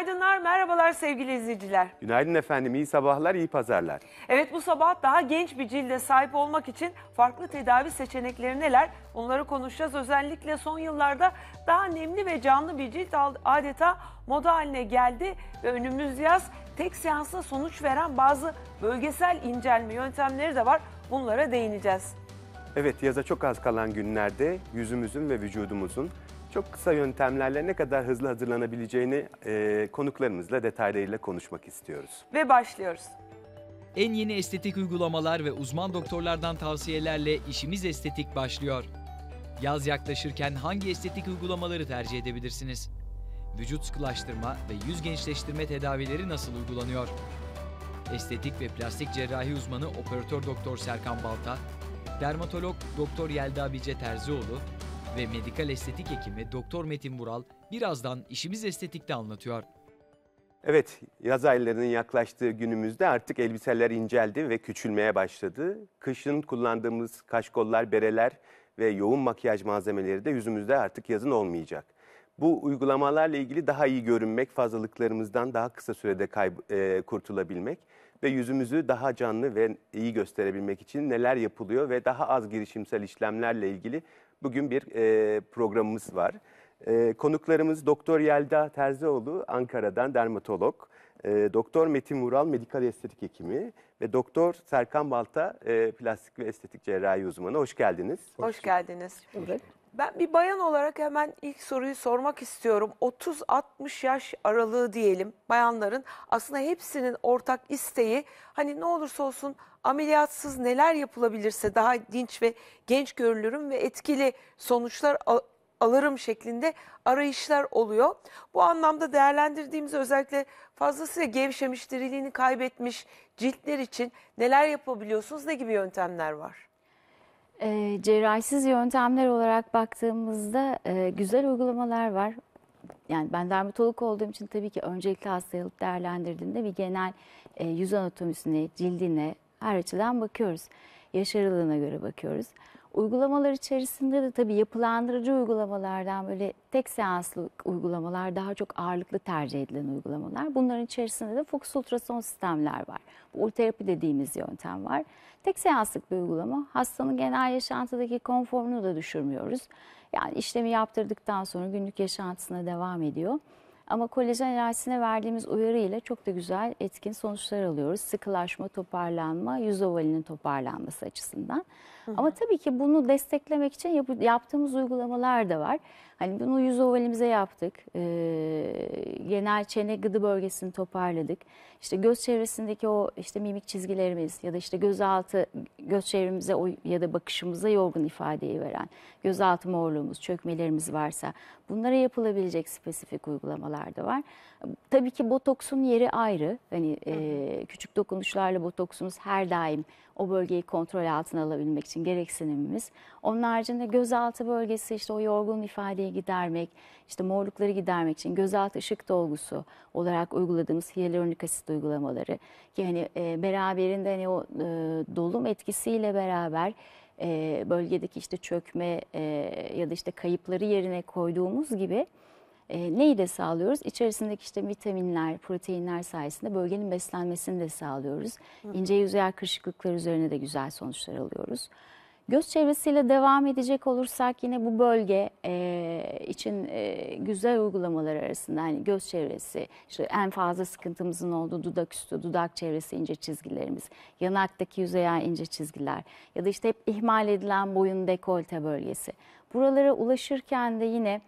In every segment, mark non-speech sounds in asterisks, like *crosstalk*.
Günaydınlar, merhabalar sevgili izleyiciler. Günaydın efendim, iyi sabahlar, iyi pazarlar. Evet bu sabah daha genç bir cilde sahip olmak için farklı tedavi seçenekleri neler? Onları konuşacağız. Özellikle son yıllarda daha nemli ve canlı bir cilt adeta moda haline geldi ve önümüz yaz tek seansla sonuç veren bazı bölgesel incelme yöntemleri de var. Bunlara değineceğiz. Evet yaza çok az kalan günlerde yüzümüzün ve vücudumuzun çok kısa yöntemlerle ne kadar hızlı hazırlanabileceğini e, konuklarımızla detaylarıyla konuşmak istiyoruz. Ve başlıyoruz. En yeni estetik uygulamalar ve uzman doktorlardan tavsiyelerle işimiz estetik başlıyor. Yaz yaklaşırken hangi estetik uygulamaları tercih edebilirsiniz? Vücut sıkılaştırma ve yüz gençleştirme tedavileri nasıl uygulanıyor? Estetik ve plastik cerrahi uzmanı operatör doktor Serkan Balta, dermatolog doktor Yelda Bice Terzioğlu ve medikal estetik hekimi Doktor Metin Bural birazdan işimiz estetikte anlatıyor. Evet, yaz aylarının yaklaştığı günümüzde artık elbiseler inceldi ve küçülmeye başladı. Kışın kullandığımız kaşkollar, bereler ve yoğun makyaj malzemeleri de yüzümüzde artık yazın olmayacak. Bu uygulamalarla ilgili daha iyi görünmek, fazlalıklarımızdan daha kısa sürede e, kurtulabilmek ve yüzümüzü daha canlı ve iyi gösterebilmek için neler yapılıyor ve daha az girişimsel işlemlerle ilgili bugün bir e, programımız var. E, konuklarımız Doktor Yelda Terzioğlu Ankara'dan dermatolog, e, Doktor Metin Mural medikal estetik hekimi ve Doktor Serkan Balta e, plastik ve estetik cerrahi uzmanı. Hoş geldiniz. Hoş, geldiniz. Evet. Ben bir bayan olarak hemen ilk soruyu sormak istiyorum. 30-60 yaş aralığı diyelim bayanların aslında hepsinin ortak isteği hani ne olursa olsun ameliyatsız neler yapılabilirse daha dinç ve genç görülürüm ve etkili sonuçlar al alırım şeklinde arayışlar oluyor. Bu anlamda değerlendirdiğimiz özellikle fazlasıyla gevşemiş, diriliğini kaybetmiş ciltler için neler yapabiliyorsunuz, ne gibi yöntemler var? E, cerrahisiz yöntemler olarak baktığımızda e, güzel uygulamalar var. Yani ben dermatolog olduğum için tabii ki öncelikle hastayı alıp değerlendirdiğimde bir genel e, yüz anatomisine, cildine her açıdan bakıyoruz. Yaş aralığına göre bakıyoruz. Uygulamalar içerisinde de tabii yapılandırıcı uygulamalardan böyle tek seanslı uygulamalar daha çok ağırlıklı tercih edilen uygulamalar. Bunların içerisinde de fokus ultrason sistemler var. Bu ulterapi dediğimiz yöntem var. Tek seanslık bir uygulama. Hastanın genel yaşantıdaki konforunu da düşürmüyoruz. Yani işlemi yaptırdıktan sonra günlük yaşantısına devam ediyor. Ama kolajen enerjisine verdiğimiz uyarı ile çok da güzel etkin sonuçlar alıyoruz. Sıkılaşma, toparlanma, yüz ovalinin toparlanması açısından. Hı hı. Ama tabii ki bunu desteklemek için yap yaptığımız uygulamalar da var. Hani bunu yüz ovalimize yaptık. E, genel çene gıdı bölgesini toparladık. İşte göz çevresindeki o işte mimik çizgilerimiz ya da işte gözaltı göz çevremize o, ya da bakışımıza yorgun ifadeyi veren gözaltı morluğumuz, çökmelerimiz varsa bunlara yapılabilecek spesifik uygulamalar da var. Tabii ki botoksun yeri ayrı. Hani e, küçük dokunuşlarla botoksumuz her daim o bölgeyi kontrol altına alabilmek için gereksinimimiz. Onun haricinde gözaltı bölgesi işte o yorgun ifadeyi gidermek, işte morlukları gidermek için gözaltı ışık dolgusu olarak uyguladığımız hyaluronik asit uygulamaları Yani e, beraberinde hani o e, dolum etkisiyle beraber e, bölgedeki işte çökme e, ya da işte kayıpları yerine koyduğumuz gibi e, neyi de sağlıyoruz? İçerisindeki işte vitaminler, proteinler sayesinde bölgenin beslenmesini de sağlıyoruz. Hı. İnce yüzey kırışıklıklar üzerine de güzel sonuçlar alıyoruz. Göz çevresiyle devam edecek olursak yine bu bölge e, için e, güzel uygulamalar arasında yani göz çevresi, işte en fazla sıkıntımızın olduğu dudak üstü, dudak çevresi ince çizgilerimiz, yanaktaki yüzeye ince çizgiler ya da işte hep ihmal edilen boyun dekolte bölgesi. Buralara ulaşırken de yine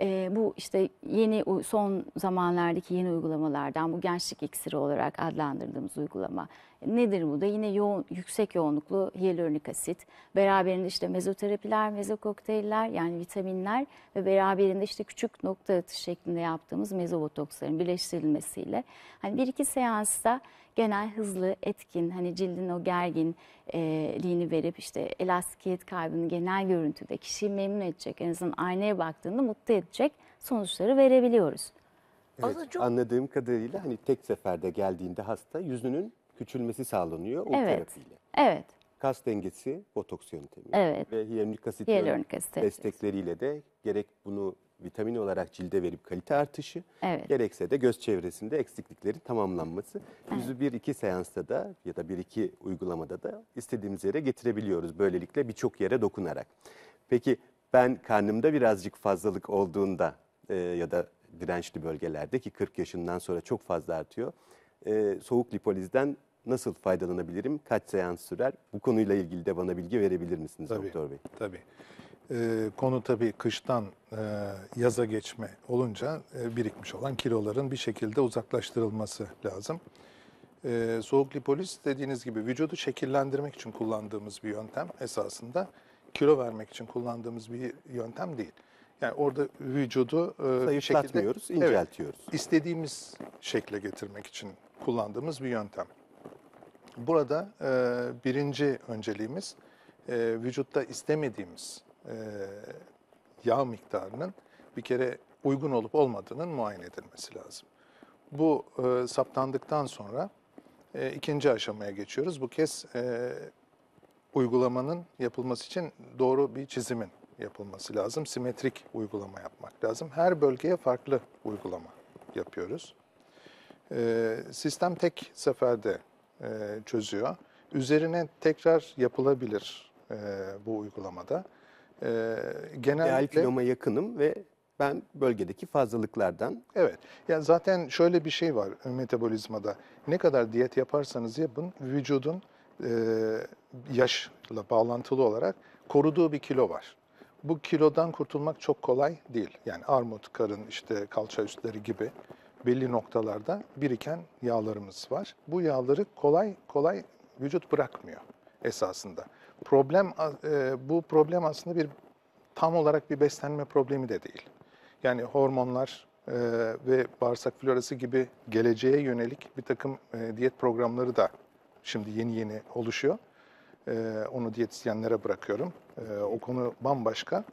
e, bu işte yeni son zamanlardaki yeni uygulamalardan bu gençlik iksiri olarak adlandırdığımız uygulama Nedir bu da? Yine yoğun, yüksek yoğunluklu hyaluronik asit. Beraberinde işte mezoterapiler, mezokokteyller yani vitaminler ve beraberinde işte küçük nokta atış şeklinde yaptığımız mezobotoksların birleştirilmesiyle hani bir iki seansta genel hızlı, etkin, hani cildin o gerginliğini e, verip işte elastikiyet kaybının genel görüntüde kişiyi memnun edecek, en azından aynaya baktığında mutlu edecek sonuçları verebiliyoruz. Evet, Anladığım kadarıyla hani tek seferde geldiğinde hasta yüzünün küçülmesi sağlanıyor o evet. terapiyle. Evet. Kas dengesi botoks yöntemi. Evet. Ve hyaluronik asit destekleriyle de gerek bunu vitamin olarak cilde verip kalite artışı, evet. gerekse de göz çevresinde eksiklikleri tamamlanması. Evet. Yüzü bir iki seansta da ya da bir iki uygulamada da istediğimiz yere getirebiliyoruz. Böylelikle birçok yere dokunarak. Peki ben karnımda birazcık fazlalık olduğunda e, ya da dirençli bölgelerde ki 40 yaşından sonra çok fazla artıyor. E, soğuk lipolizden nasıl faydalanabilirim? Kaç seans sürer? Bu konuyla ilgili de bana bilgi verebilir misiniz tabii, doktor bey? Tabii. Ee, konu tabii kıştan e, yaza geçme olunca e, birikmiş olan kiloların bir şekilde uzaklaştırılması lazım. E, soğuk lipoliz dediğiniz gibi vücudu şekillendirmek için kullandığımız bir yöntem esasında. Kilo vermek için kullandığımız bir yöntem değil. Yani orada vücudu e, bir şekilde inceltiyoruz. Evet, istediğimiz şekle getirmek için kullandığımız bir yöntem. Burada e, birinci önceliğimiz e, vücutta istemediğimiz e, yağ miktarının bir kere uygun olup olmadığının muayene edilmesi lazım. Bu e, saptandıktan sonra e, ikinci aşamaya geçiyoruz. Bu kez e, uygulamanın yapılması için doğru bir çizimin yapılması lazım. Simetrik uygulama yapmak lazım. Her bölgeye farklı uygulama yapıyoruz. E, sistem tek seferde e, çözüyor. Üzerine tekrar yapılabilir e, bu uygulamada. E, genellikle... Ideal kiloma yakınım ve ben bölgedeki fazlalıklardan... Evet. Ya zaten şöyle bir şey var metabolizmada. Ne kadar diyet yaparsanız yapın vücudun e, yaşla bağlantılı olarak koruduğu bir kilo var. Bu kilodan kurtulmak çok kolay değil. Yani armut, karın, işte kalça üstleri gibi belli noktalarda biriken yağlarımız var. Bu yağları kolay kolay vücut bırakmıyor esasında. Problem e, bu problem aslında bir tam olarak bir beslenme problemi de değil. Yani hormonlar e, ve bağırsak florası gibi geleceğe yönelik bir takım e, diyet programları da şimdi yeni yeni oluşuyor. Onu diyetisyenlere bırakıyorum. O konu bambaşka.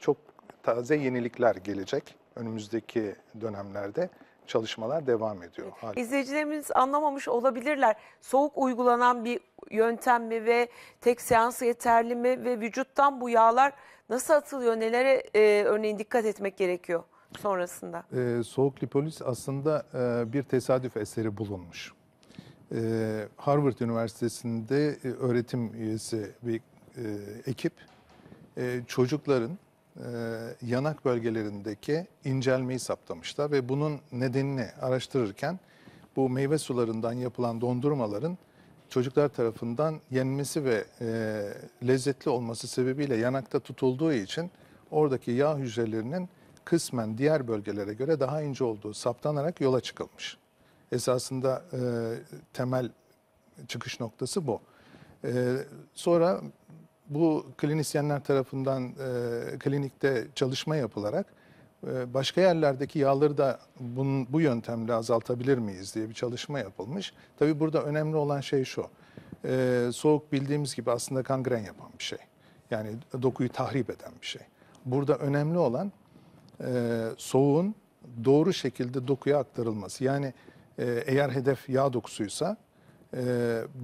Çok taze yenilikler gelecek önümüzdeki dönemlerde çalışmalar devam ediyor. Hala. İzleyicilerimiz anlamamış olabilirler. Soğuk uygulanan bir yöntem mi ve tek seans yeterli mi ve vücuttan bu yağlar nasıl atılıyor? Nelere e, örneğin dikkat etmek gerekiyor sonrasında? E, soğuk lipoliz aslında e, bir tesadüf eseri bulunmuş. E, Harvard Üniversitesi'nde e, öğretim üyesi bir e, ekip e, çocukların e, yanak bölgelerindeki incelmeyi saptamışlar ve bunun nedenini araştırırken bu meyve sularından yapılan dondurmaların çocuklar tarafından yenmesi ve e, lezzetli olması sebebiyle yanakta tutulduğu için oradaki yağ hücrelerinin kısmen diğer bölgelere göre daha ince olduğu saptanarak yola çıkılmış. Esasında e, temel çıkış noktası bu. sonra bu klinisyenler tarafından e, klinikte çalışma yapılarak e, başka yerlerdeki yağları da bun bu yöntemle azaltabilir miyiz diye bir çalışma yapılmış. Tabi burada önemli olan şey şu, e, soğuk bildiğimiz gibi aslında kangren yapan bir şey. Yani dokuyu tahrip eden bir şey. Burada önemli olan e, soğuğun doğru şekilde dokuya aktarılması. Yani e, eğer hedef yağ dokusuysa e,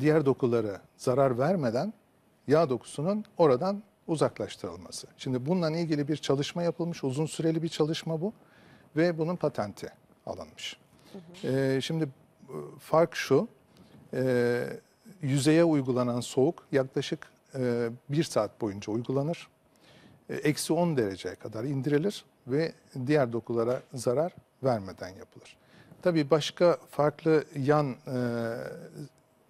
diğer dokulara zarar vermeden yağ dokusunun oradan uzaklaştırılması. Şimdi bununla ilgili bir çalışma yapılmış, uzun süreli bir çalışma bu ve bunun patenti alınmış. Hı hı. Ee, şimdi e, fark şu, e, yüzeye uygulanan soğuk yaklaşık e, bir saat boyunca uygulanır. E, eksi 10 dereceye kadar indirilir ve diğer dokulara zarar vermeden yapılır. Tabii başka farklı yan e,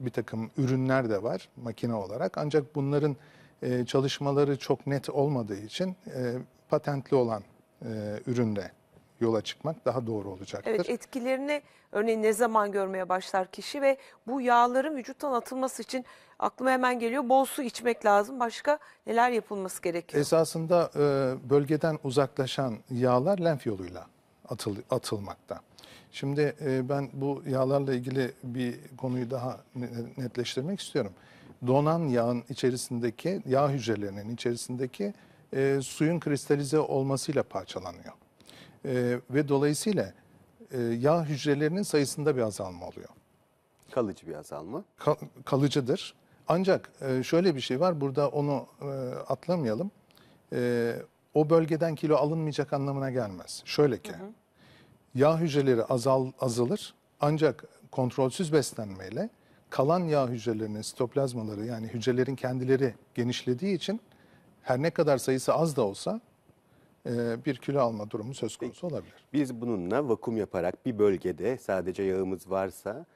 bir takım ürünler de var makine olarak. Ancak bunların e, çalışmaları çok net olmadığı için e, patentli olan e, ürünle yola çıkmak daha doğru olacaktır. Evet etkilerini örneğin ne zaman görmeye başlar kişi ve bu yağların vücuttan atılması için aklıma hemen geliyor bol su içmek lazım. Başka neler yapılması gerekiyor? Esasında e, bölgeden uzaklaşan yağlar lenf yoluyla atıl, atılmakta. Şimdi e, ben bu yağlarla ilgili bir konuyu daha netleştirmek istiyorum. Donan yağın içerisindeki yağ hücrelerinin içerisindeki e, suyun kristalize olmasıyla parçalanıyor. E, ve dolayısıyla e, yağ hücrelerinin sayısında bir azalma oluyor. Kalıcı bir azalma. Ka kalıcıdır. Ancak e, şöyle bir şey var. Burada onu e, atlamayalım. E, o bölgeden kilo alınmayacak anlamına gelmez. Şöyle ki... Hı hı yağ hücreleri azal, azalır ancak kontrolsüz beslenmeyle kalan yağ hücrelerinin sitoplazmaları yani hücrelerin kendileri genişlediği için her ne kadar sayısı az da olsa e, bir kilo alma durumu söz konusu olabilir. Biz bununla vakum yaparak bir bölgede sadece yağımız varsa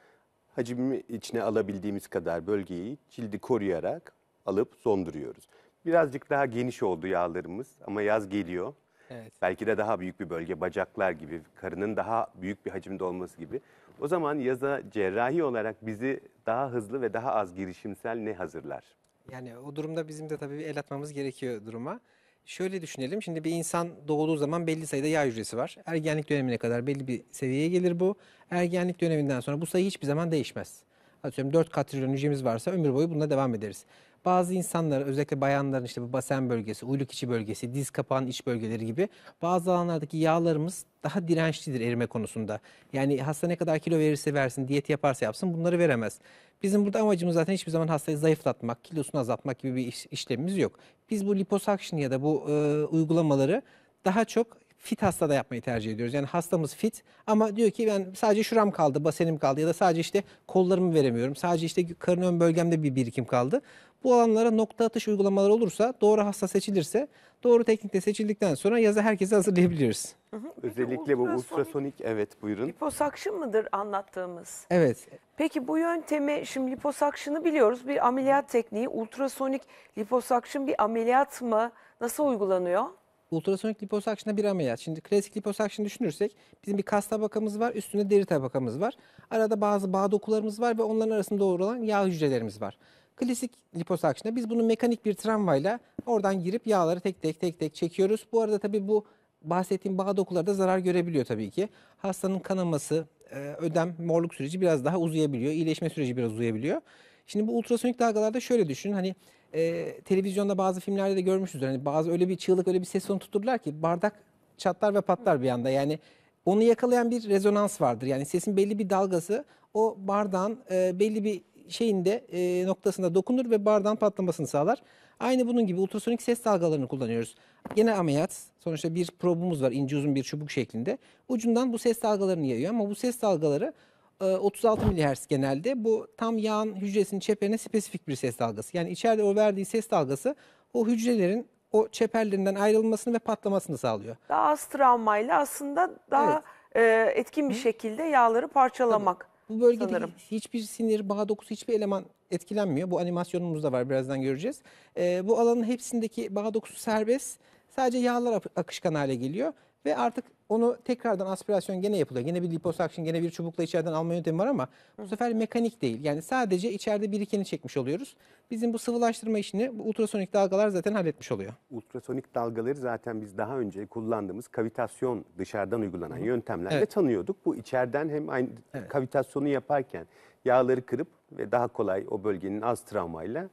hacmi içine alabildiğimiz kadar bölgeyi cildi koruyarak alıp zonduruyoruz. Birazcık daha geniş oldu yağlarımız ama yaz geliyor. Evet. Belki de daha büyük bir bölge bacaklar gibi, karının daha büyük bir hacimde olması gibi. O zaman yaza cerrahi olarak bizi daha hızlı ve daha az girişimsel ne hazırlar? Yani o durumda bizim de tabii el atmamız gerekiyor duruma. Şöyle düşünelim. Şimdi bir insan doğduğu zaman belli sayıda yağ hücresi var. Ergenlik dönemine kadar belli bir seviyeye gelir bu. Ergenlik döneminden sonra bu sayı hiçbir zaman değişmez. Atıyorum 4 katrilyon hücremiz varsa ömür boyu bununla devam ederiz bazı insanlar özellikle bayanların işte bu basen bölgesi, uyluk içi bölgesi, diz kapağın iç bölgeleri gibi bazı alanlardaki yağlarımız daha dirençlidir erime konusunda. Yani hasta ne kadar kilo verirse versin, diyet yaparsa yapsın bunları veremez. Bizim burada amacımız zaten hiçbir zaman hastayı zayıflatmak, kilosunu azaltmak gibi bir iş, işlemimiz yok. Biz bu liposuction ya da bu e, uygulamaları daha çok fit hasta da yapmayı tercih ediyoruz. Yani hastamız fit ama diyor ki ben sadece şuram kaldı, basenim kaldı ya da sadece işte kollarımı veremiyorum. Sadece işte karın ön bölgemde bir birikim kaldı. Bu alanlara nokta atış uygulamalar olursa, doğru hasta seçilirse, doğru teknikte seçildikten sonra yazı herkese hazırlayabiliriz. Hı hı. Özellikle bu ultrasonik evet buyurun. Liposakşın mıdır anlattığımız? Evet. Peki bu yöntemi şimdi liposakşını biliyoruz bir ameliyat tekniği. Ultrasonik liposakşın bir ameliyat mı? Nasıl uygulanıyor? ultrasonik liposakşına bir ameliyat. Şimdi klasik liposakşını düşünürsek bizim bir kas tabakamız var, üstünde deri tabakamız var. Arada bazı bağ dokularımız var ve onların arasında doğrulan yağ hücrelerimiz var. Klasik liposakşına biz bunu mekanik bir tramvayla oradan girip yağları tek tek tek tek çekiyoruz. Bu arada tabii bu bahsettiğim bağ dokuları da zarar görebiliyor tabii ki. Hastanın kanaması, e, ödem, morluk süreci biraz daha uzayabiliyor. iyileşme süreci biraz uzayabiliyor. Şimdi bu ultrasonik dalgalarda şöyle düşünün. Hani e, televizyonda bazı filmlerde de görmüşüzdür. Hani bazı öyle bir çığlık öyle bir ses onu tuturlar ki bardak çatlar ve patlar bir anda. Yani onu yakalayan bir rezonans vardır. Yani sesin belli bir dalgası o bardağın e, belli bir şeyinde e, noktasında dokunur ve bardağın patlamasını sağlar. Aynı bunun gibi ultrasonik ses dalgalarını kullanıyoruz. Yine ameliyat. Sonuçta bir probumuz var ince uzun bir çubuk şeklinde. Ucundan bu ses dalgalarını yayıyor ama bu ses dalgaları 36 e, MHz genelde. Bu tam yağın hücresinin çeperine spesifik bir ses dalgası. Yani içeride o verdiği ses dalgası o hücrelerin o çeperlerinden ayrılmasını ve patlamasını sağlıyor. Daha az travmayla aslında daha evet. E, etkin bir Hı? şekilde yağları parçalamak. Tabii. Bu bölgede sanırım. hiçbir sinir, bağ dokusu, hiçbir eleman etkilenmiyor. Bu animasyonumuz da var birazdan göreceğiz. E, bu alanın hepsindeki bağ dokusu serbest. Sadece yağlar akışkan hale geliyor ve artık onu tekrardan aspirasyon gene yapılıyor. Gene bir liposuction, gene bir çubukla içeriden alma yöntemi var ama bu sefer mekanik değil. Yani sadece içeride birikeni çekmiş oluyoruz. Bizim bu sıvılaştırma işini bu ultrasonik dalgalar zaten halletmiş oluyor. Ultrasonik dalgaları zaten biz daha önce kullandığımız kavitasyon dışarıdan uygulanan yöntemlerle Evet. tanıyorduk. Bu içeriden hem aynı Evet. kavitasyonu yaparken yağları kırıp ve daha kolay o bölgenin az travmayla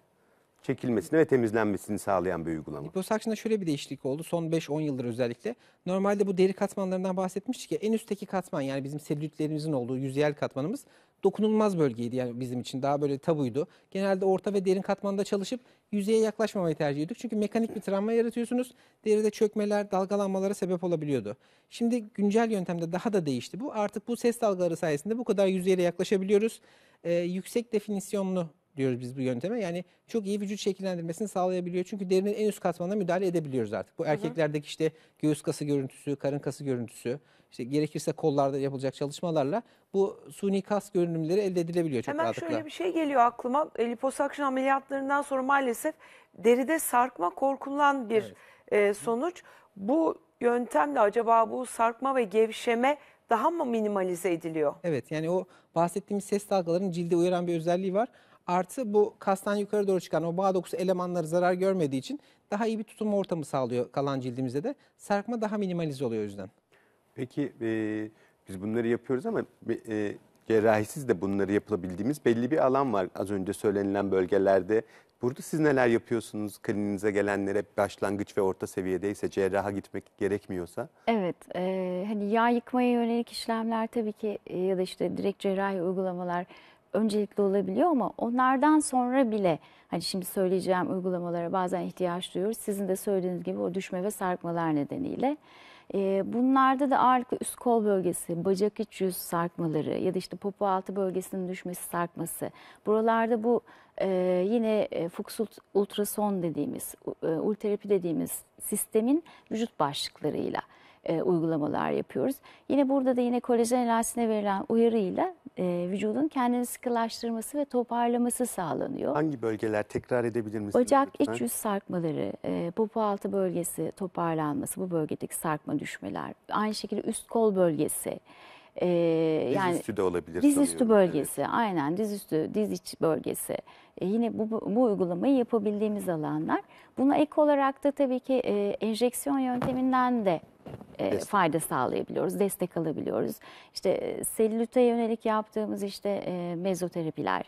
çekilmesini ve temizlenmesini sağlayan bir uygulama. Liposuction'da şöyle bir değişiklik oldu. Son 5-10 yıldır özellikle. Normalde bu deri katmanlarından bahsetmiştik ya. En üstteki katman yani bizim selülitlerimizin olduğu yüzeyel katmanımız dokunulmaz bölgeydi yani bizim için daha böyle tabuydu. Genelde orta ve derin katmanda çalışıp yüzeye yaklaşmamayı tercih ediyorduk. Çünkü mekanik bir travma yaratıyorsunuz. Deride çökmeler, dalgalanmalara sebep olabiliyordu. Şimdi güncel yöntemde daha da değişti bu. Artık bu ses dalgaları sayesinde bu kadar yüzeye yaklaşabiliyoruz. Ee, yüksek definisyonlu diyoruz biz bu yönteme. Yani çok iyi vücut şekillendirmesini sağlayabiliyor. Çünkü derinin en üst katmanına müdahale edebiliyoruz artık. Bu erkeklerdeki işte göğüs kası görüntüsü, karın kası görüntüsü, işte gerekirse kollarda yapılacak çalışmalarla bu suni kas görünümleri elde edilebiliyor çok Hemen rahatlıkla. şöyle bir şey geliyor aklıma. E, liposakşın ameliyatlarından sonra maalesef deride sarkma korkulan bir e, sonuç. Bu yöntemle acaba bu sarkma ve gevşeme daha mı minimalize ediliyor? Evet yani o bahsettiğimiz ses dalgalarının cilde uyaran bir özelliği var. Artı bu kastan yukarı doğru çıkan o bağ dokusu elemanları zarar görmediği için daha iyi bir tutum ortamı sağlıyor kalan cildimizde de. Sarkma daha minimaliz oluyor o yüzden. Peki e, biz bunları yapıyoruz ama e, e, cerrahisiz de bunları yapılabildiğimiz belli bir alan var az önce söylenilen bölgelerde. Burada siz neler yapıyorsunuz kliniğinize gelenlere başlangıç ve orta seviyedeyse cerraha gitmek gerekmiyorsa? Evet e, hani yağ yıkmaya yönelik işlemler tabii ki e, ya da işte direkt cerrahi uygulamalar öncelikli olabiliyor ama onlardan sonra bile hani şimdi söyleyeceğim uygulamalara bazen ihtiyaç duyuyoruz. Sizin de söylediğiniz gibi o düşme ve sarkmalar nedeniyle. E, bunlarda da ağırlıklı üst kol bölgesi, bacak iç yüz sarkmaları ya da işte popo altı bölgesinin düşmesi sarkması. Buralarda bu e, yine e, Fuchs ultrason dediğimiz, e, ulterapi dediğimiz sistemin vücut başlıklarıyla e, uygulamalar yapıyoruz. Yine burada da yine kolajen elasine verilen uyarıyla e, vücudun kendini sıkılaştırması ve toparlaması sağlanıyor. Hangi bölgeler tekrar edebilir misiniz? Ocak lütfen? iç yüz sarkmaları, e, popo altı bölgesi toparlanması, bu bölgedeki sarkma düşmeler, aynı şekilde üst kol bölgesi, e, yani dizüstü de olabilir. Dizüstü bölgesi evet. aynen üstü, diz iç bölgesi. E, yine bu, bu uygulamayı yapabildiğimiz alanlar. Buna ek olarak da tabii ki e, enjeksiyon yönteminden de e, fayda sağlayabiliyoruz, destek alabiliyoruz. İşte e, selülite yönelik yaptığımız işte e, mezoterapiler,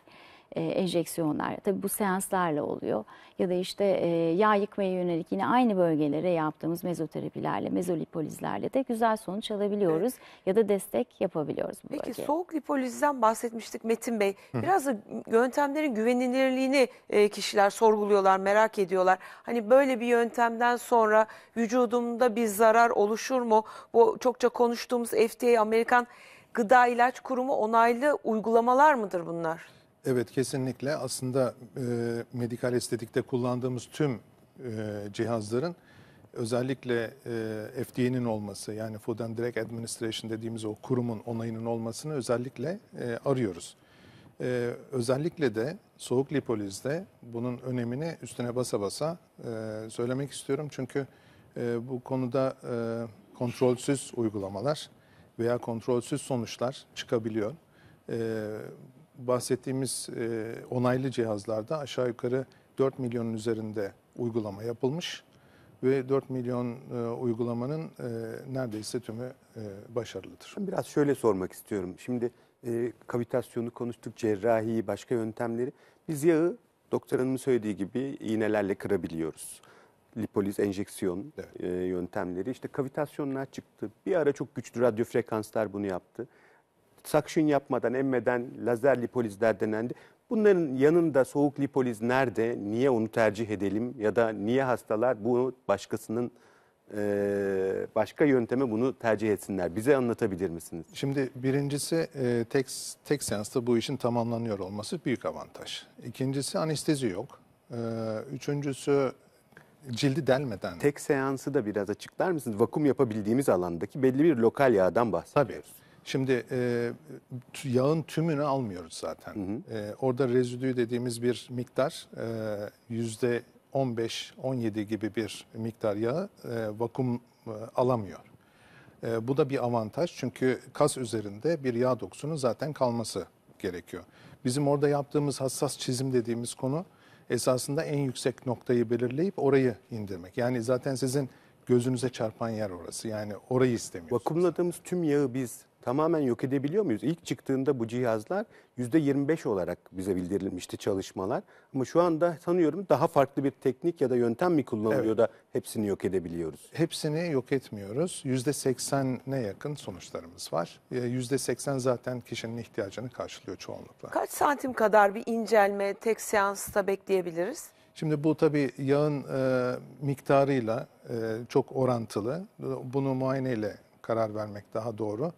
e, enjeksiyonlar. Tabii bu seanslarla oluyor. Ya da işte e, yağ yıkmaya yönelik yine aynı bölgelere yaptığımız mezoterapilerle, mezolipolizlerle de güzel sonuç alabiliyoruz. Evet. Ya da destek yapabiliyoruz bu Peki bölgeye. soğuk lipolizden bahsetmiştik Metin Bey. Biraz da yöntemlerin güvenilirliğini e, kişiler sorguluyorlar, merak ediyorlar. Hani böyle bir yöntemden sonra vücudumda bir zarar oluşur mu? Bu çokça konuştuğumuz FDA Amerikan Gıda İlaç Kurumu onaylı uygulamalar mıdır bunlar? Evet kesinlikle aslında e, medikal estetikte kullandığımız tüm e, cihazların özellikle e, FDA'nin olması yani Food and Drug Administration dediğimiz o kurumun onayının olmasını özellikle e, arıyoruz. E, özellikle de soğuk lipolizde bunun önemini üstüne basa basa e, söylemek istiyorum. Çünkü e, bu konuda e, kontrolsüz uygulamalar veya kontrolsüz sonuçlar çıkabiliyor. E, bahsettiğimiz e, onaylı cihazlarda aşağı yukarı 4 milyonun üzerinde uygulama yapılmış ve 4 milyon e, uygulamanın e, neredeyse tümü e, başarılıdır. Biraz şöyle sormak istiyorum. Şimdi e, kavitasyonu konuştuk, cerrahi, başka yöntemleri. Biz yağı doktor hanımın söylediği gibi iğnelerle kırabiliyoruz. Lipoliz, enjeksiyon evet. e, yöntemleri. İşte kavitasyonlar çıktı. Bir ara çok güçlü radyo frekanslar bunu yaptı sakşın yapmadan, emmeden lazer lipolizler denendi. Bunların yanında soğuk lipoliz nerede, niye onu tercih edelim ya da niye hastalar bu başkasının e, başka yönteme bunu tercih etsinler? Bize anlatabilir misiniz? Şimdi birincisi e, tek, tek seansta bu işin tamamlanıyor olması büyük avantaj. İkincisi anestezi yok. E, üçüncüsü cildi delmeden. Tek seansı da biraz açıklar mısınız? Vakum yapabildiğimiz alandaki belli bir lokal yağdan bahsediyoruz. Tabii. Şimdi e, yağın tümünü almıyoruz zaten. Hı hı. E, orada rezidü dediğimiz bir miktar e, yüzde 15-17 gibi bir miktar yağı e, vakum e, alamıyor. E, bu da bir avantaj çünkü kas üzerinde bir yağ dokusunun zaten kalması gerekiyor. Bizim orada yaptığımız hassas çizim dediğimiz konu esasında en yüksek noktayı belirleyip orayı indirmek. Yani zaten sizin gözünüze çarpan yer orası. Yani orayı istemiyorsunuz. Vakumladığımız tüm yağı biz tamamen yok edebiliyor muyuz? İlk çıktığında bu cihazlar %25 olarak bize bildirilmişti çalışmalar. Ama şu anda sanıyorum daha farklı bir teknik ya da yöntem mi kullanılıyor evet. da hepsini yok edebiliyoruz? Hepsini yok etmiyoruz. 80'ne yakın sonuçlarımız var. %80 ee, zaten kişinin ihtiyacını karşılıyor çoğunlukla. Kaç santim kadar bir incelme tek seansta bekleyebiliriz? Şimdi bu tabii yağın e, miktarıyla e, çok orantılı. Bunu muayeneyle karar vermek daha doğru.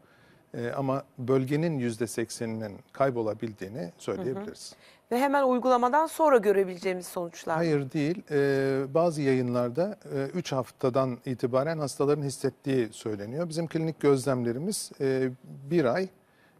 Ee, ama bölgenin yüzde %80'inin kaybolabildiğini söyleyebiliriz. Hı hı. Ve hemen uygulamadan sonra görebileceğimiz sonuçlar. Hayır değil. E, bazı yayınlarda 3 e, haftadan itibaren hastaların hissettiği söyleniyor. Bizim klinik gözlemlerimiz 1 e, ay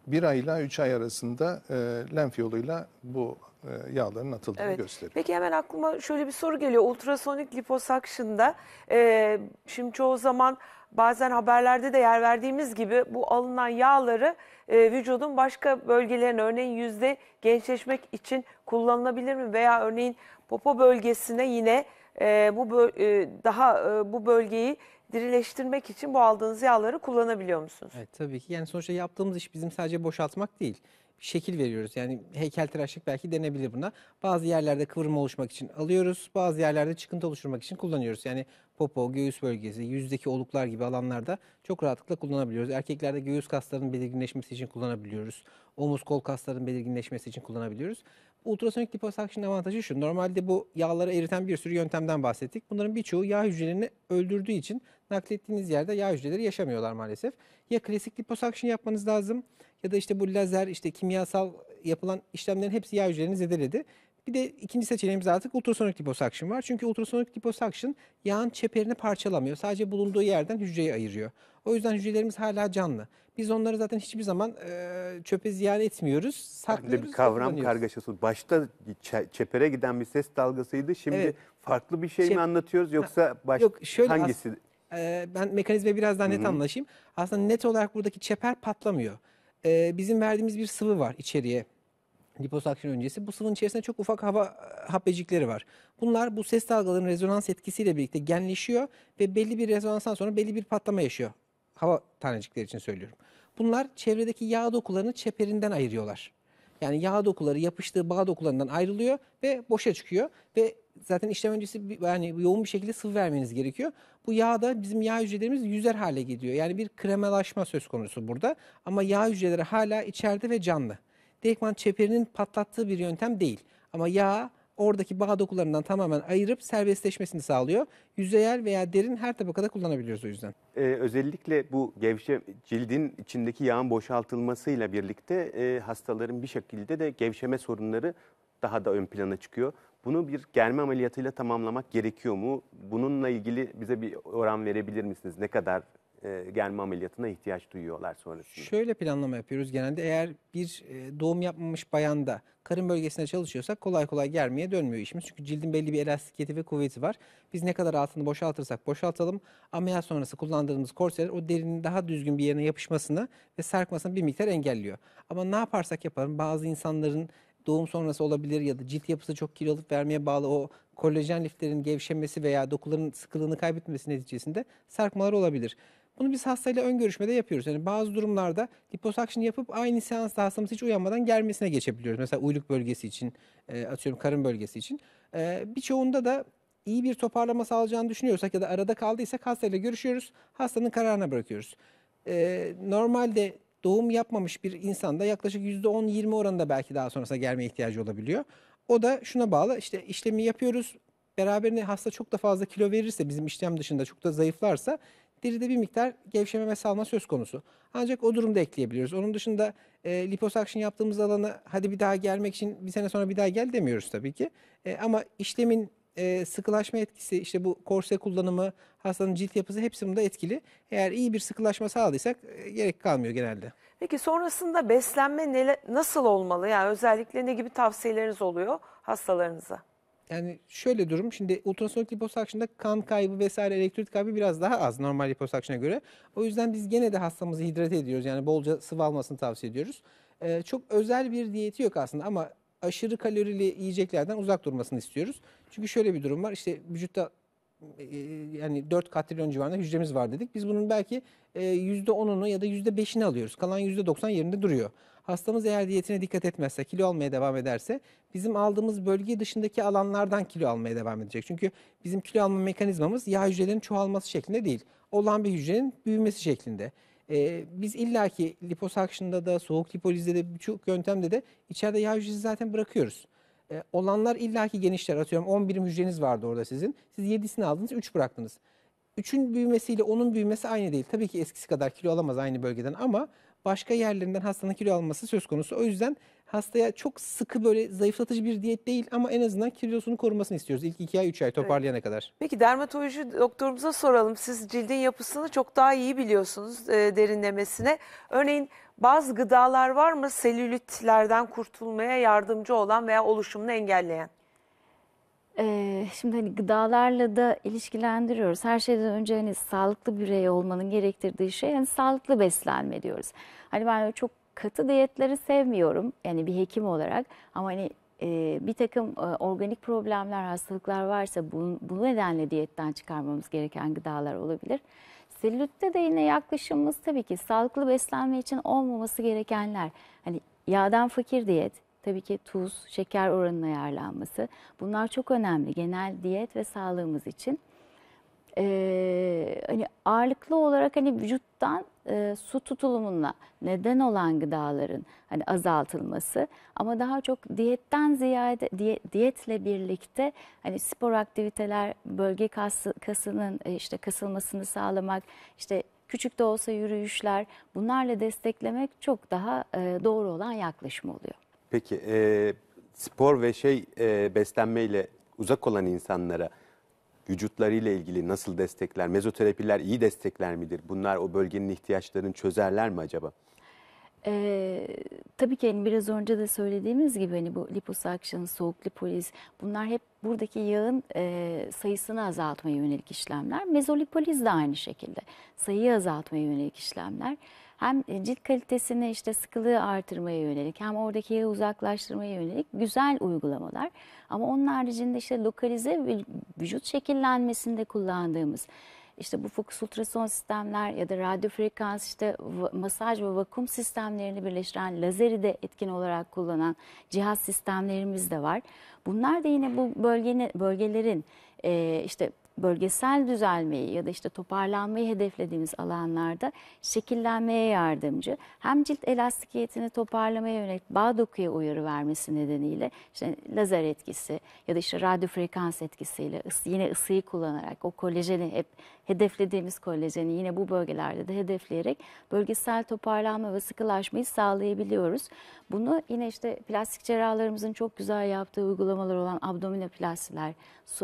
1 ay ile 3 ay arasında e, lenf yoluyla bu e, yağların atıldığını evet. gösteriyor. Peki hemen aklıma şöyle bir soru geliyor. Ultrasonik liposuction'da e, şimdi çoğu zaman bazen haberlerde de yer verdiğimiz gibi bu alınan yağları e, vücudun başka bölgelerine örneğin yüzde gençleşmek için kullanılabilir mi? Veya örneğin popo bölgesine yine e, bu e, daha e, bu bölgeyi dirileştirmek için bu aldığınız yağları kullanabiliyor musunuz? Evet tabii ki yani sonuçta yaptığımız iş bizim sadece boşaltmak değil şekil veriyoruz. Yani heykeltıraşlık belki denebilir buna. Bazı yerlerde kıvrım oluşmak için alıyoruz. Bazı yerlerde çıkıntı oluşturmak için kullanıyoruz. Yani popo, göğüs bölgesi, yüzdeki oluklar gibi alanlarda çok rahatlıkla kullanabiliyoruz. Erkeklerde göğüs kaslarının belirginleşmesi için kullanabiliyoruz. Omuz kol kaslarının belirginleşmesi için kullanabiliyoruz. Ultrasonik liposuction avantajı şu. Normalde bu yağları eriten bir sürü yöntemden bahsettik. Bunların birçoğu yağ hücrelerini öldürdüğü için naklettiğiniz yerde yağ hücreleri yaşamıyorlar maalesef. Ya klasik liposuction yapmanız lazım ya da işte bu lazer işte kimyasal yapılan işlemlerin hepsi yağ hücrelerini zedeledi. Bir de ikinci seçeneğimiz artık ultrasonik liposuction var. Çünkü ultrasonik liposuction yağın çeperini parçalamıyor. Sadece bulunduğu yerden hücreyi ayırıyor. O yüzden hücrelerimiz hala canlı. Biz onları zaten hiçbir zaman e, çöpe ziyan etmiyoruz. Saklıyoruz. Yani bir kavram kargaşası. Başta çepere giden bir ses dalgasıydı. Şimdi evet. farklı bir şey Çep mi anlatıyoruz yoksa baş... Yok, şöyle hangisi? As- e, ben mekanizmayı biraz daha net Hı-hı. anlaşayım. Aslında net olarak buradaki çeper patlamıyor e, bizim verdiğimiz bir sıvı var içeriye liposakşın öncesi. Bu sıvının içerisinde çok ufak hava e, hapecikleri var. Bunlar bu ses dalgalarının rezonans etkisiyle birlikte genleşiyor ve belli bir rezonanstan sonra belli bir patlama yaşıyor. Hava tanecikleri için söylüyorum. Bunlar çevredeki yağ dokularını çeperinden ayırıyorlar. Yani yağ dokuları yapıştığı bağ dokularından ayrılıyor ve boşa çıkıyor ve zaten işlem öncesi yani yoğun bir şekilde sıvı vermeniz gerekiyor. Bu yağda bizim yağ hücrelerimiz yüzer hale geliyor. Yani bir kremalaşma söz konusu burada. Ama yağ hücreleri hala içeride ve canlı. Dekman çeperinin patlattığı bir yöntem değil. Ama yağ oradaki bağ dokularından tamamen ayırıp serbestleşmesini sağlıyor. Yüzeyel veya derin her tabakada kullanabiliyoruz o yüzden. Ee, özellikle bu gevşe cildin içindeki yağın boşaltılmasıyla birlikte e, hastaların bir şekilde de gevşeme sorunları daha da ön plana çıkıyor. Bunu bir germe ameliyatıyla tamamlamak gerekiyor mu? Bununla ilgili bize bir oran verebilir misiniz? Ne kadar e, germe ameliyatına ihtiyaç duyuyorlar sonrasında? Şöyle planlama yapıyoruz genelde. Eğer bir e, doğum yapmamış bayanda karın bölgesinde çalışıyorsak kolay kolay germeye dönmüyor işimiz. Çünkü cildin belli bir elastikiyeti ve kuvveti var. Biz ne kadar altını boşaltırsak boşaltalım ameliyat sonrası kullandığımız korseler o derinin daha düzgün bir yerine yapışmasını ve sarkmasını bir miktar engelliyor. Ama ne yaparsak yapalım bazı insanların doğum sonrası olabilir ya da cilt yapısı çok kilo alıp vermeye bağlı o kolajen liflerin gevşemesi veya dokuların sıkılığını kaybetmesi neticesinde sarkmalar olabilir. Bunu biz hastayla ön görüşmede yapıyoruz. Yani bazı durumlarda liposuction yapıp aynı seansta hastamız hiç uyanmadan germesine geçebiliyoruz. Mesela uyluk bölgesi için, e, atıyorum karın bölgesi için. E, birçoğunda da iyi bir toparlama sağlayacağını düşünüyorsak ya da arada kaldıysa hastayla görüşüyoruz. Hastanın kararına bırakıyoruz. E, normalde doğum yapmamış bir insanda yaklaşık %10-20 oranında belki daha sonrasında gelmeye ihtiyacı olabiliyor. O da şuna bağlı işte işlemi yapıyoruz. beraberinde hasta çok da fazla kilo verirse bizim işlem dışında çok da zayıflarsa deride bir miktar gevşeme ve salma söz konusu. Ancak o durumda ekleyebiliyoruz. Onun dışında e, liposuction yaptığımız alanı hadi bir daha gelmek için bir sene sonra bir daha gel demiyoruz tabii ki. E, ama işlemin e, sıkılaşma etkisi, işte bu korse kullanımı, hastanın cilt yapısı hepsi bunda etkili. Eğer iyi bir sıkılaşma sağladıysak e, gerek kalmıyor genelde. Peki sonrasında beslenme nele, nasıl olmalı? Yani özellikle ne gibi tavsiyeleriniz oluyor hastalarınıza? Yani şöyle durum şimdi ultrasonik liposakşında kan kaybı vesaire elektrolit kaybı biraz daha az normal liposakşına göre. O yüzden biz gene de hastamızı hidrate ediyoruz yani bolca sıvı almasını tavsiye ediyoruz. Ee, çok özel bir diyeti yok aslında ama aşırı kalorili yiyeceklerden uzak durmasını istiyoruz. Çünkü şöyle bir durum var. İşte vücutta e, yani 4 katrilyon civarında hücremiz var dedik. Biz bunun belki %10'unu e, ya da %5'ini alıyoruz. Kalan %90 yerinde duruyor. Hastamız eğer diyetine dikkat etmezse, kilo almaya devam ederse bizim aldığımız bölge dışındaki alanlardan kilo almaya devam edecek. Çünkü bizim kilo alma mekanizmamız yağ hücrelerinin çoğalması şeklinde değil. Olan bir hücrenin büyümesi şeklinde. E, biz illaki liposakşında da soğuk lipolizde de birçok yöntemde de içeride yağ hücresi zaten bırakıyoruz. E, olanlar illaki genişler. Atıyorum 11 birim hücreniz vardı orada sizin. Siz 7'sini aldınız 3 bıraktınız. 3'ün büyümesiyle onun büyümesi aynı değil. Tabii ki eskisi kadar kilo alamaz aynı bölgeden ama başka yerlerinden hastanın kilo alması söz konusu. O yüzden hastaya çok sıkı böyle zayıflatıcı bir diyet değil ama en azından kilosunu korumasını istiyoruz. İlk iki ay üç ay toparlayana kadar. Peki dermatoloji doktorumuza soralım. Siz cildin yapısını çok daha iyi biliyorsunuz e, derinlemesine. Örneğin bazı gıdalar var mı selülitlerden kurtulmaya yardımcı olan veya oluşumunu engelleyen? şimdi hani gıdalarla da ilişkilendiriyoruz. Her şeyden önce hani sağlıklı birey olmanın gerektirdiği şey hani sağlıklı beslenme diyoruz. Hani ben çok katı diyetleri sevmiyorum yani bir hekim olarak ama hani bir takım e, organik problemler, hastalıklar varsa bunu, bu nedenle diyetten çıkarmamız gereken gıdalar olabilir. Selülitte de yine yaklaşımımız tabii ki sağlıklı beslenme için olmaması gerekenler. Hani yağdan fakir diyet, tabii ki tuz, şeker oranının ayarlanması. Bunlar çok önemli genel diyet ve sağlığımız için. Ee, hani ağırlıklı olarak hani vücuttan e, su tutulumuna neden olan gıdaların hani azaltılması ama daha çok diyetten ziyade diyet, diyetle birlikte hani spor aktiviteler bölge kası, kasının e, işte kasılmasını sağlamak işte küçük de olsa yürüyüşler bunlarla desteklemek çok daha e, doğru olan yaklaşım oluyor. Peki e, spor ve şey e, beslenmeyle uzak olan insanlara vücutlarıyla ilgili nasıl destekler? Mezoterapiler iyi destekler midir? Bunlar o bölgenin ihtiyaçlarını çözerler mi acaba? Ee, tabii ki hani biraz önce de söylediğimiz gibi hani bu liposuction, soğuk lipoliz bunlar hep buradaki yağın e, sayısını azaltmaya yönelik işlemler. Mezolipoliz de aynı şekilde sayıyı azaltmaya yönelik işlemler hem cilt kalitesini işte sıkılığı artırmaya yönelik hem oradaki yağı uzaklaştırmaya yönelik güzel uygulamalar. Ama onun haricinde işte lokalize vücut şekillenmesinde kullandığımız işte bu fokus ultrason sistemler ya da radyo frekans işte masaj ve vakum sistemlerini birleştiren lazeri de etkin olarak kullanan cihaz sistemlerimiz de var. Bunlar da yine bu bölgenin, bölgelerin işte bölgesel düzelmeyi ya da işte toparlanmayı hedeflediğimiz alanlarda şekillenmeye yardımcı. Hem cilt elastikiyetini toparlamaya yönelik bağ dokuya uyarı vermesi nedeniyle işte lazer etkisi ya da işte radyo frekans etkisiyle yine ısıyı kullanarak o kolajeni hep hedeflediğimiz kolajeni yine bu bölgelerde de hedefleyerek bölgesel toparlanma ve sıkılaşmayı sağlayabiliyoruz. Bunu yine işte plastik cerrahlarımızın çok güzel yaptığı uygulamalar olan abdominoplastiler,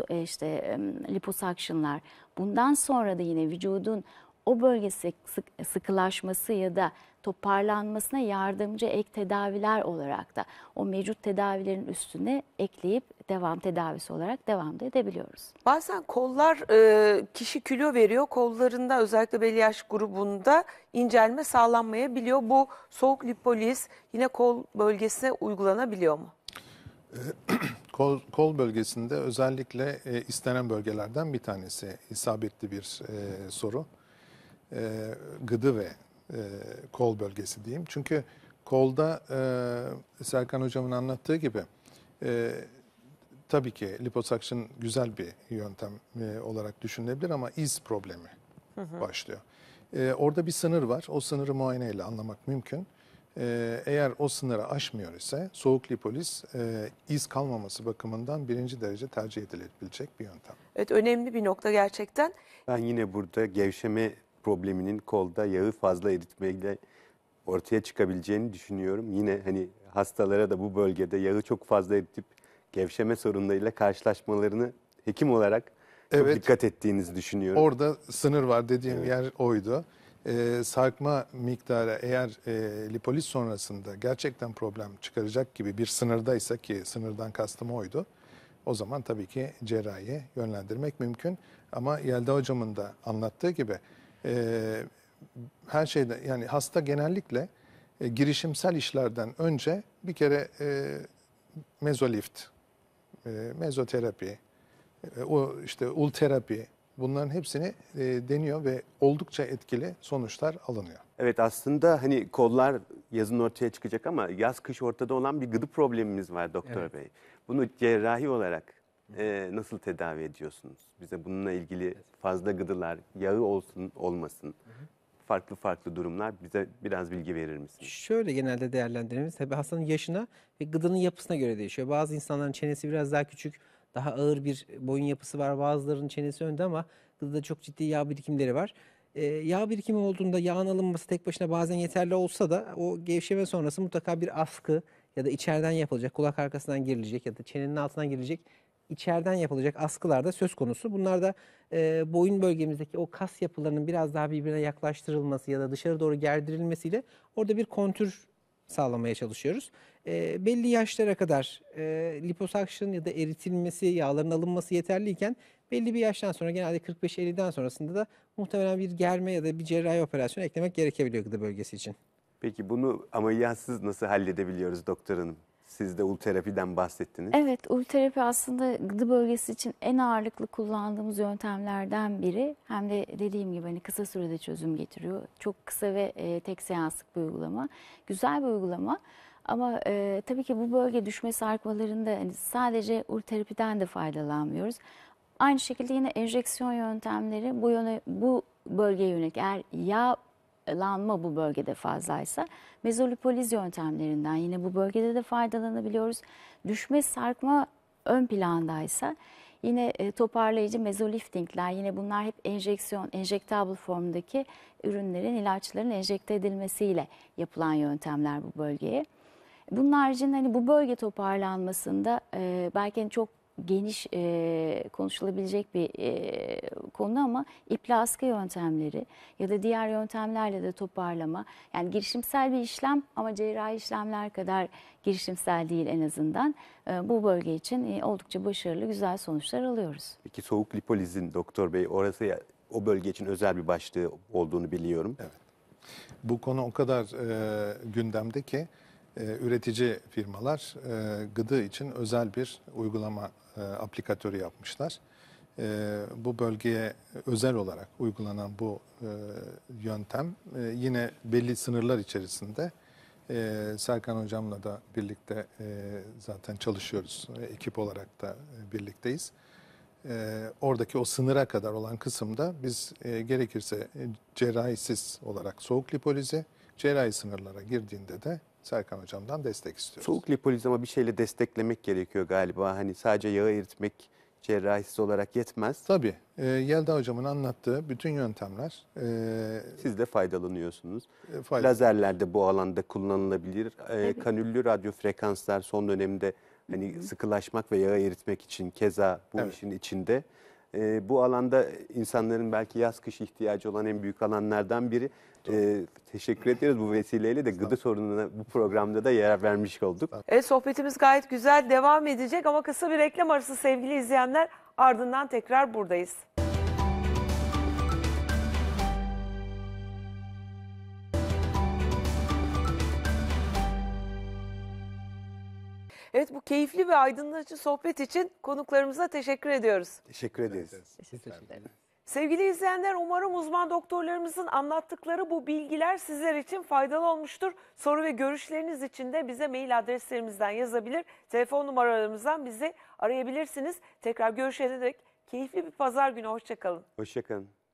e, işte liposakşınlar. Bundan sonra da yine vücudun o bölgesi sıkılaşması ya da toparlanmasına yardımcı ek tedaviler olarak da o mevcut tedavilerin üstüne ekleyip devam tedavisi olarak devam da edebiliyoruz. Bazen kollar e, kişi kilo veriyor. Kollarında özellikle belli yaş grubunda incelme sağlanmayabiliyor. Bu soğuk lipoliz yine kol bölgesine uygulanabiliyor mu? *clears throat* kol, kol bölgesinde özellikle e, istenen bölgelerden bir tanesi isabetli bir e, soru. gıdı ve e, kol bölgesi diyeyim. Çünkü kolda e, Serkan hocamın anlattığı gibi e, tabii ki liposuction güzel bir yöntem e, olarak düşünülebilir ama iz problemi hı hı. başlıyor. E, orada bir sınır var. O sınırı muayeneyle anlamak mümkün. E, eğer o sınırı aşmıyor ise soğuk lipoliz e, iz kalmaması bakımından birinci derece tercih edilebilecek bir yöntem. Evet önemli bir nokta gerçekten. Ben yine burada gevşeme probleminin kolda yağı fazla eritmeyle ortaya çıkabileceğini düşünüyorum. Yine hani hastalara da bu bölgede yağı çok fazla eritip gevşeme sorunlarıyla karşılaşmalarını hekim olarak evet, çok dikkat ettiğinizi düşünüyorum. Orada sınır var dediğim evet. yer oydu. Ee, sarkma miktarı eğer e, lipoliz sonrasında gerçekten problem çıkaracak gibi bir sınırdaysa ki sınırdan kastım oydu. O zaman tabii ki cerrahi yönlendirmek mümkün. Ama Yelda hocamın da anlattığı gibi e, her şeyde yani hasta genellikle e, girişimsel işlerden önce bir kere e, mezolift, e, mezoterapi, e, o işte ulterapi bunların hepsini e, deniyor ve oldukça etkili sonuçlar alınıyor. Evet aslında hani kollar yazın ortaya çıkacak ama yaz kış ortada olan bir gıdı problemimiz var doktor evet. bey. Bunu cerrahi olarak e, nasıl tedavi ediyorsunuz? Bize bununla ilgili fazla gıdılar, yağı olsun olmasın, farklı farklı durumlar bize biraz bilgi verir misiniz? Şöyle genelde değerlendirmemiz tabii hastanın yaşına ve gıdanın yapısına göre değişiyor. Bazı insanların çenesi biraz daha küçük, daha ağır bir boyun yapısı var. Bazılarının çenesi önde ama gıdada çok ciddi yağ birikimleri var. Ee, yağ birikimi olduğunda yağın alınması tek başına bazen yeterli olsa da o gevşeme sonrası mutlaka bir askı ya da içeriden yapılacak, kulak arkasından girilecek ya da çenenin altından girilecek içeriden yapılacak askılar da söz konusu. Bunlar da e, boyun bölgemizdeki o kas yapılarının biraz daha birbirine yaklaştırılması ya da dışarı doğru gerdirilmesiyle orada bir kontür sağlamaya çalışıyoruz. E, belli yaşlara kadar e, liposuction ya da eritilmesi, yağların alınması yeterliyken belli bir yaştan sonra genelde 45-50'den sonrasında da muhtemelen bir germe ya da bir cerrahi operasyon eklemek gerekebiliyor gıda bölgesi için. Peki bunu ameliyatsız nasıl halledebiliyoruz doktor hanım? Siz de ulterapiden bahsettiniz. Evet, ulterapi aslında gıdı bölgesi için en ağırlıklı kullandığımız yöntemlerden biri. Hem de dediğim gibi hani kısa sürede çözüm getiriyor. Çok kısa ve e, tek seanslık bir uygulama. Güzel bir uygulama. Ama e, tabii ki bu bölge düşme sarkmalarında hani sadece ulterapiden de faydalanmıyoruz. Aynı şekilde yine enjeksiyon yöntemleri bu yöne, bu bölgeye yönelik eğer yağ lanma bu bölgede fazlaysa mezolipoliz yöntemlerinden yine bu bölgede de faydalanabiliyoruz. Düşme sarkma ön plandaysa yine e, toparlayıcı mezoliftingler yine bunlar hep enjeksiyon, enjektable formdaki ürünlerin, ilaçların enjekte edilmesiyle yapılan yöntemler bu bölgeye. Bunun haricinde hani bu bölge toparlanmasında e, belki çok geniş e, konuşulabilecek bir e, konu ama iple askı yöntemleri ya da diğer yöntemlerle de toparlama yani girişimsel bir işlem ama cerrahi işlemler kadar girişimsel değil en azından e, bu bölge için e, oldukça başarılı güzel sonuçlar alıyoruz. Peki soğuk lipolizin doktor bey orası ya, o bölge için özel bir başlığı olduğunu biliyorum. Evet. Bu konu o kadar e, gündemde ki e, üretici firmalar e, gıdı için özel bir uygulama e, aplikatörü yapmışlar. E, bu bölgeye özel olarak uygulanan bu e, yöntem e, yine belli sınırlar içerisinde e, Serkan Hocam'la da birlikte e, zaten çalışıyoruz. E, ekip olarak da e, birlikteyiz. E, oradaki o sınıra kadar olan kısımda biz e, gerekirse cerrahisiz olarak soğuk lipolizi, cerrahi sınırlara girdiğinde de Serkan Hocam'dan destek istiyoruz. Soğuk lipolizama bir şeyle desteklemek gerekiyor galiba. Hani sadece yağı eritmek cerrahisiz olarak yetmez. Tabii. E, Yelda Hocam'ın anlattığı bütün yöntemler. E, Siz de faydalanıyorsunuz. E, faydalan. Lazerler de bu alanda kullanılabilir. E, Kanüllü radyo frekanslar son dönemde hani sıkılaşmak ve yağı eritmek için keza bu evet. işin içinde. E, bu alanda insanların belki yaz kış ihtiyacı olan en büyük alanlardan biri. E, teşekkür ediyoruz bu vesileyle de gıda sorununa bu programda da yer vermiş olduk. Evet sohbetimiz gayet güzel devam edecek ama kısa bir reklam arası sevgili izleyenler ardından tekrar buradayız. Evet bu keyifli ve aydınlatıcı sohbet için konuklarımıza teşekkür ediyoruz. Teşekkür ederiz. Sevgili izleyenler umarım uzman doktorlarımızın anlattıkları bu bilgiler sizler için faydalı olmuştur. Soru ve görüşleriniz için de bize mail adreslerimizden yazabilir, telefon numaralarımızdan bizi arayabilirsiniz. Tekrar görüşene dek keyifli bir pazar günü hoşçakalın. Hoşçakalın.